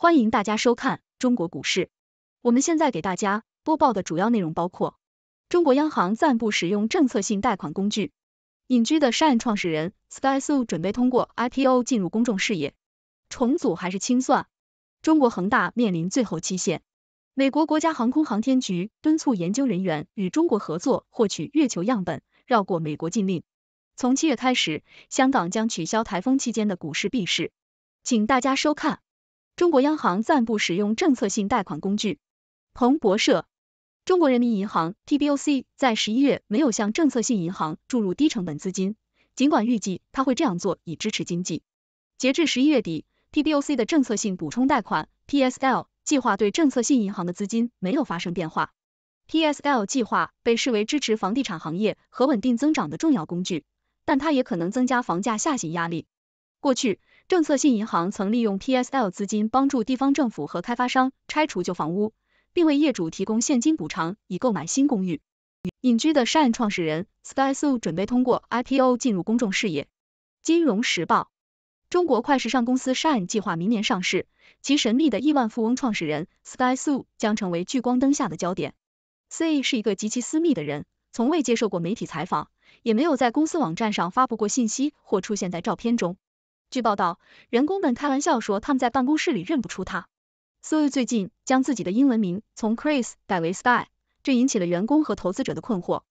欢迎大家收看中国股市。我们现在给大家播报的主要内容包括：中国央行暂不使用政策性贷款工具；隐居的 s h a n 创始人 Sky s u 准备通过 IPO 进入公众视野；重组还是清算？中国恒大面临最后期限；美国国家航空航天局敦促研究人员与中国合作获取月球样本，绕过美国禁令；从七月开始，香港将取消台风期间的股市闭市。请大家收看。中国央行暂不使用政策性贷款工具。彭博社，中国人民银行 t b o c 在十一月没有向政策性银行注入低成本资金，尽管预计他会这样做以支持经济。截至十一月底 t b o c 的政策性补充贷款 （PSL） 计划对政策性银行的资金没有发生变化。PSL 计划被视为支持房地产行业和稳定增长的重要工具，但它也可能增加房价下行压力。过去。政策性银行曾利用 PSL 资金帮助地方政府和开发商拆除旧房屋，并为业主提供现金补偿以购买新公寓。隐居的 Shine 创始人 Sky Sue 准备通过 IPO 进入公众视野。《金融时报》中国快时尚公司 Shine 计划明年上市，其神秘的亿万富翁创始人 Sky Sue 将成为聚光灯下的焦点。C 是一个极其私密的人，从未接受过媒体采访，也没有在公司网站上发布过信息或出现在照片中。据报道，员工们开玩笑说他们在办公室里认不出他。苏 e 最近将自己的英文名从 Chris 改为 Sky，这引起了员工和投资者的困惑。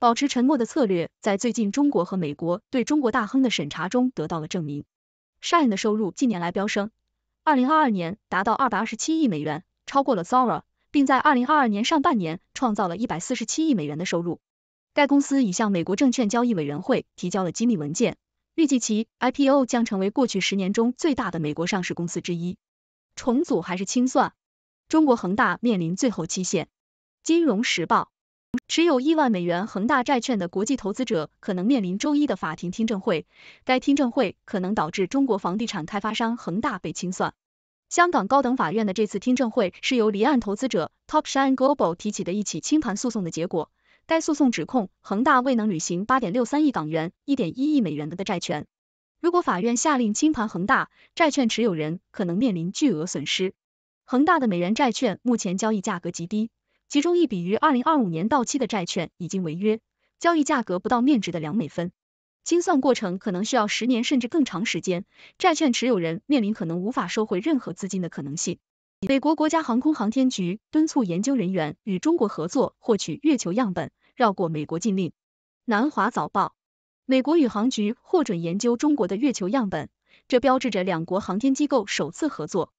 保持沉默的策略在最近中国和美国对中国大亨的审查中得到了证明。Shine 的收入近年来飙升，二零二二年达到二百二十七亿美元，超过了 Zara，并在二零二二年上半年创造了一百四十七亿美元的收入。该公司已向美国证券交易委员会提交了机密文件。预计其 IPO 将成为过去十年中最大的美国上市公司之一。重组还是清算？中国恒大面临最后期限。金融时报，持有亿万美元恒大债券的国际投资者可能面临周一的法庭听证会，该听证会可能导致中国房地产开发商恒大被清算。香港高等法院的这次听证会是由离岸投资者 Top Shine Global 提起的一起清盘诉讼的结果。该诉讼指控恒大未能履行八点六三亿港元、一点一亿美元的的债权。如果法院下令清盘恒大，债券持有人可能面临巨额损失。恒大的美元债券目前交易价格极低，其中一笔于二零二五年到期的债券已经违约，交易价格不到面值的两美分。清算过程可能需要十年甚至更长时间，债券持有人面临可能无法收回任何资金的可能性。美国国家航空航天局敦促研究人员与中国合作，获取月球样本。绕过美国禁令。南华早报：美国宇航局获准研究中国的月球样本，这标志着两国航天机构首次合作。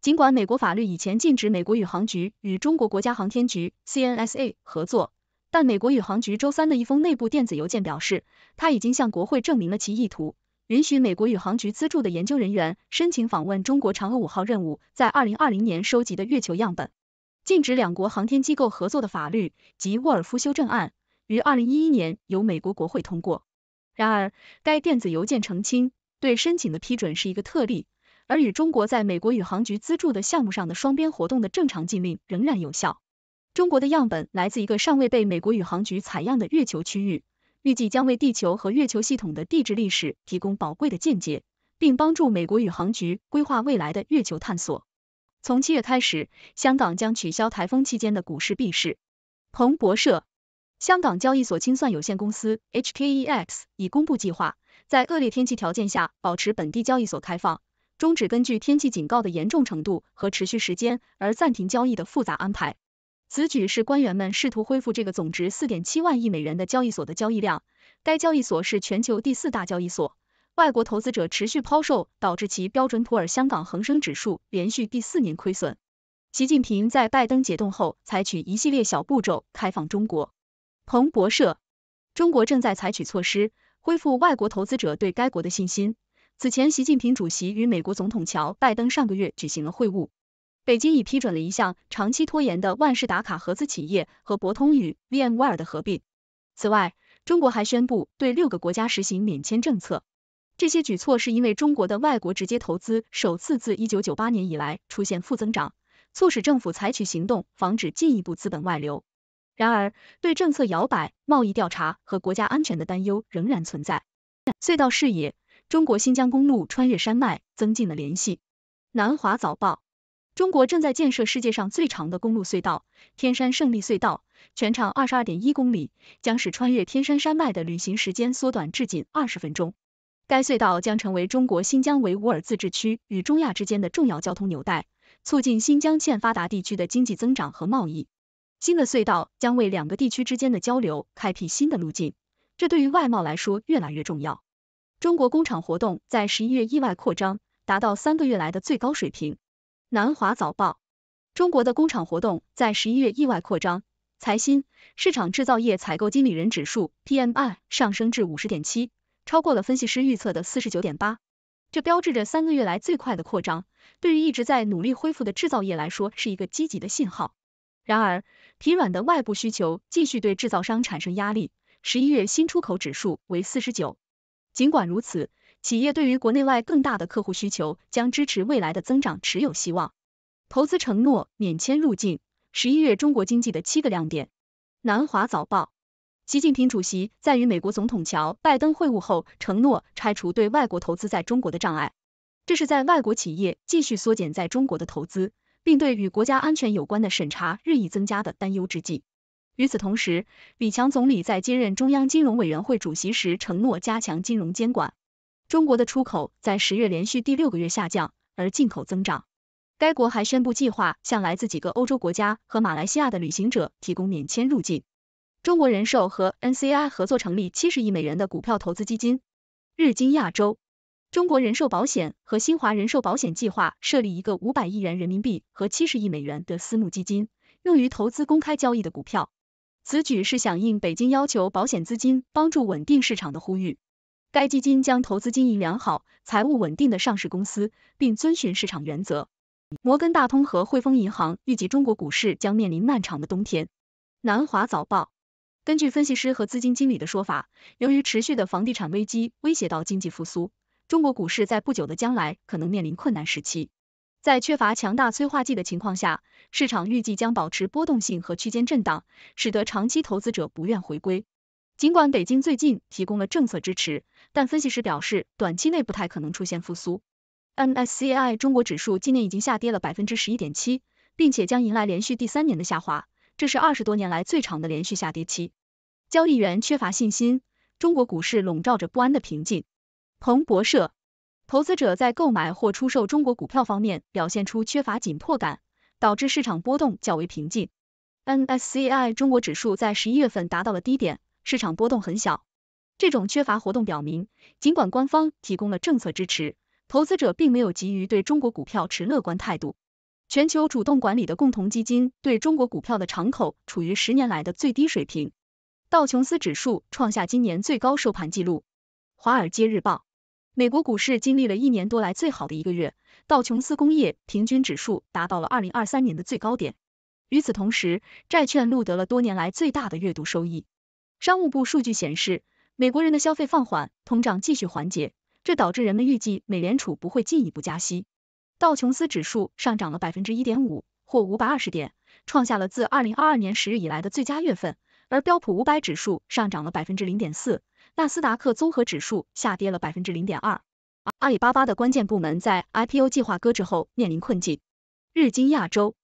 尽管美国法律以前禁止美国宇航局与中国国家航天局 （CNSA） 合作，但美国宇航局周三的一封内部电子邮件表示，他已经向国会证明了其意图，允许美国宇航局资助的研究人员申请访问中国嫦娥五号任务在二零二零年收集的月球样本。禁止两国航天机构合作的法律及沃尔夫修正案于二零一一年由美国国会通过。然而，该电子邮件澄清，对申请的批准是一个特例，而与中国在美国宇航局资助的项目上的双边活动的正常禁令仍然有效。中国的样本来自一个尚未被美国宇航局采样的月球区域，预计将为地球和月球系统的地质历史提供宝贵的见解，并帮助美国宇航局规划未来的月球探索。从七月开始，香港将取消台风期间的股市闭市。彭博社，香港交易所清算有限公司 （HKEX） 已公布计划，在恶劣天气条件下保持本地交易所开放，终止根据天气警告的严重程度和持续时间而暂停交易的复杂安排。此举是官员们试图恢复这个总值四点七万亿美元的交易所的交易量。该交易所是全球第四大交易所。外国投资者持续抛售，导致其标准普尔香港恒生指数连续第四年亏损。习近平在拜登解冻后，采取一系列小步骤开放中国。彭博社：中国正在采取措施恢复外国投资者对该国的信心。此前，习近平主席与美国总统乔拜登上个月举行了会晤。北京已批准了一项长期拖延的万事达卡合资企业和博通与 VMware 的合并。此外，中国还宣布对六个国家实行免签政策。这些举措是因为中国的外国直接投资首次自一九九八年以来出现负增长，促使政府采取行动防止进一步资本外流。然而，对政策摇摆、贸易调查和国家安全的担忧仍然存在。隧道视野，中国新疆公路穿越山脉，增进了联系。南华早报：中国正在建设世界上最长的公路隧道——天山胜利隧道，全长二十二点一公里，将使穿越天山山脉的旅行时间缩短至仅二十分钟。该隧道将成为中国新疆维吾尔自治区与中亚之间的重要交通纽带，促进新疆欠发达地区的经济增长和贸易。新的隧道将为两个地区之间的交流开辟新的路径，这对于外贸来说越来越重要。中国工厂活动在十一月意外扩张，达到三个月来的最高水平。南华早报，中国的工厂活动在十一月意外扩张，财新市场制造业采购经理人指数 PMI 上升至五十点七。超过了分析师预测的四十九点八，这标志着三个月来最快的扩张。对于一直在努力恢复的制造业来说，是一个积极的信号。然而，疲软的外部需求继续对制造商产生压力。十一月新出口指数为四十九。尽管如此，企业对于国内外更大的客户需求将支持未来的增长持有希望。投资承诺、免签入境，十一月中国经济的七个亮点。南华早报。习近平主席在与美国总统乔·拜登会晤后，承诺拆除对外国投资在中国的障碍。这是在外国企业继续缩减在中国的投资，并对与国家安全有关的审查日益增加的担忧之际。与此同时，李强总理在接任中央金融委员会主席时，承诺加强金融监管。中国的出口在十月连续第六个月下降，而进口增长。该国还宣布计划向来自几个欧洲国家和马来西亚的旅行者提供免签入境。中国人寿和 N C I 合作成立七十亿美元的股票投资基金。日经亚洲，中国人寿保险和新华人寿保险计划设立一个五百亿元人民币和七十亿美元的私募基金，用于投资公开交易的股票。此举是响应北京要求保险资金帮助稳定市场的呼吁。该基金将投资经营良好、财务稳定的上市公司，并遵循市场原则。摩根大通和汇丰银行预计中国股市将面临漫长的冬天。南华早报。根据分析师和资金经理的说法，由于持续的房地产危机威胁到经济复苏，中国股市在不久的将来可能面临困难时期。在缺乏强大催化剂的情况下，市场预计将保持波动性和区间震荡，使得长期投资者不愿回归。尽管北京最近提供了政策支持，但分析师表示，短期内不太可能出现复苏。MSCI 中国指数今年已经下跌了百分之十一点七，并且将迎来连续第三年的下滑。这是二十多年来最长的连续下跌期，交易员缺乏信心，中国股市笼罩着不安的平静。彭博社，投资者在购买或出售中国股票方面表现出缺乏紧迫感，导致市场波动较为平静。N S C I 中国指数在十一月份达到了低点，市场波动很小。这种缺乏活动表明，尽管官方提供了政策支持，投资者并没有急于对中国股票持乐观态度。全球主动管理的共同基金对中国股票的敞口处于十年来的最低水平，道琼斯指数创下今年最高收盘纪录。华尔街日报，美国股市经历了一年多来最好的一个月，道琼斯工业平均指数达到了二零二三年的最高点。与此同时，债券录得了多年来最大的月度收益。商务部数据显示，美国人的消费放缓，通胀继续缓解，这导致人们预计美联储不会进一步加息。道琼斯指数上涨了百分之一点五，或五百二十点，创下了自二零二二年十月以来的最佳月份。而标普五百指数上涨了百分之零点四，纳斯达克综合指数下跌了百分之零点二。阿里巴巴的关键部门在 IPO 计划搁置后面临困境。日经亚洲，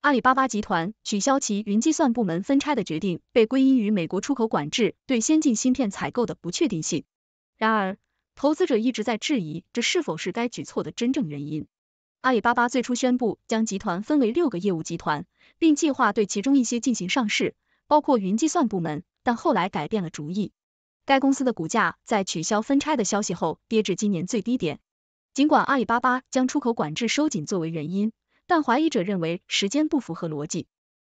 阿里巴巴集团取消其云计算部门分拆的决定被归因于美国出口管制对先进芯片采购的不确定性。然而，投资者一直在质疑这是否是该举措的真正原因。阿里巴巴最初宣布将集团分为六个业务集团，并计划对其中一些进行上市，包括云计算部门，但后来改变了主意。该公司的股价在取消分拆的消息后跌至今年最低点。尽管阿里巴巴将出口管制收紧作为原因，但怀疑者认为时间不符合逻辑。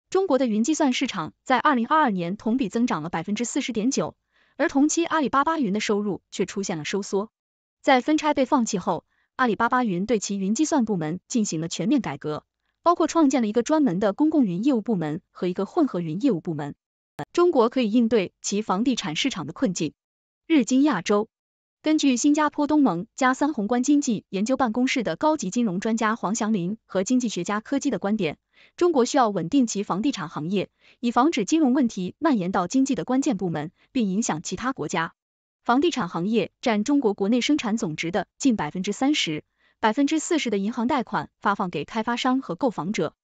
中国的云计算市场在二零二二年同比增长了百分之四十点九，而同期阿里巴巴云的收入却出现了收缩。在分拆被放弃后，阿里巴巴云对其云计算部门进行了全面改革，包括创建了一个专门的公共云业务部门和一个混合云业务部门。中国可以应对其房地产市场的困境。日经亚洲，根据新加坡东盟加三宏观经济研究办公室的高级金融专家黄祥林和经济学家柯基的观点，中国需要稳定其房地产行业，以防止金融问题蔓延到经济的关键部门，并影响其他国家。房地产行业占中国国内生产总值的近百分之三十，百分之四十的银行贷款发放给开发商和购房者。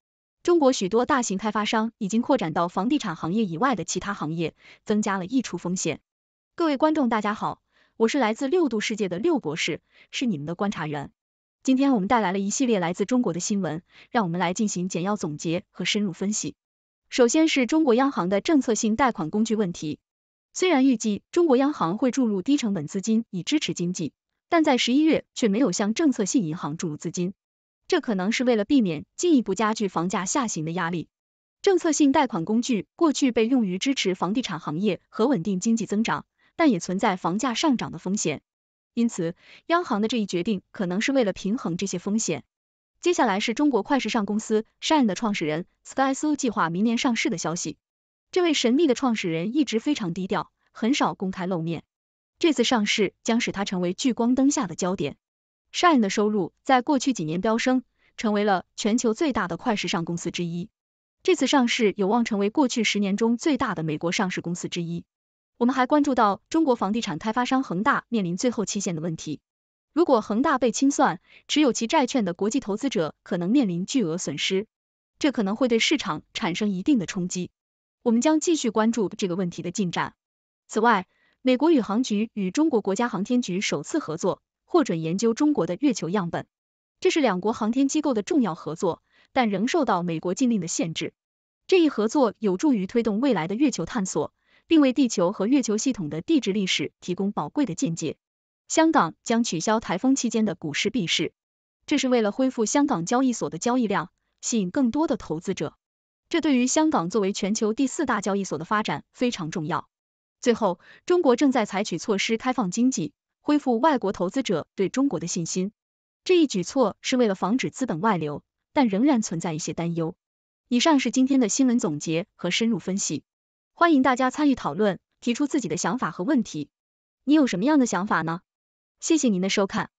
中国许多大型开发商已经扩展到房地产行业以外的其他行业，增加了溢出风险。各位观众，大家好，我是来自六度世界的六博士，是你们的观察员。今天我们带来了一系列来自中国的新闻，让我们来进行简要总结和深入分析。首先是中国央行的政策性贷款工具问题。虽然预计中国央行会注入低成本资金以支持经济，但在十一月却没有向政策性银行注入资金。这可能是为了避免进一步加剧房价下行的压力。政策性贷款工具过去被用于支持房地产行业和稳定经济增长，但也存在房价上涨的风险。因此，央行的这一决定可能是为了平衡这些风险。接下来是中国快时尚公司 Shine 的创始人 Sky Su 计划明年上市的消息。这位神秘的创始人一直非常低调，很少公开露面。这次上市将使他成为聚光灯下的焦点。Shine 的收入在过去几年飙升，成为了全球最大的快时尚公司之一。这次上市有望成为过去十年中最大的美国上市公司之一。我们还关注到中国房地产开发商恒大面临最后期限的问题。如果恒大被清算，持有其债券的国际投资者可能面临巨额损失，这可能会对市场产生一定的冲击。我们将继续关注这个问题的进展。此外，美国宇航局与中国国家航天局首次合作，获准研究中国的月球样本，这是两国航天机构的重要合作，但仍受到美国禁令的限制。这一合作有助于推动未来的月球探索，并为地球和月球系统的地质历史提供宝贵的见解。香港将取消台风期间的股市闭市，这是为了恢复香港交易所的交易量，吸引更多的投资者。这对于香港作为全球第四大交易所的发展非常重要。最后，中国正在采取措施开放经济，恢复外国投资者对中国的信心。这一举措是为了防止资本外流，但仍然存在一些担忧。以上是今天的新闻总结和深入分析，欢迎大家参与讨论，提出自己的想法和问题。你有什么样的想法呢？谢谢您的收看。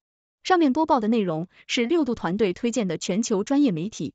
上面播报的内容是六度团队推荐的全球专业媒体。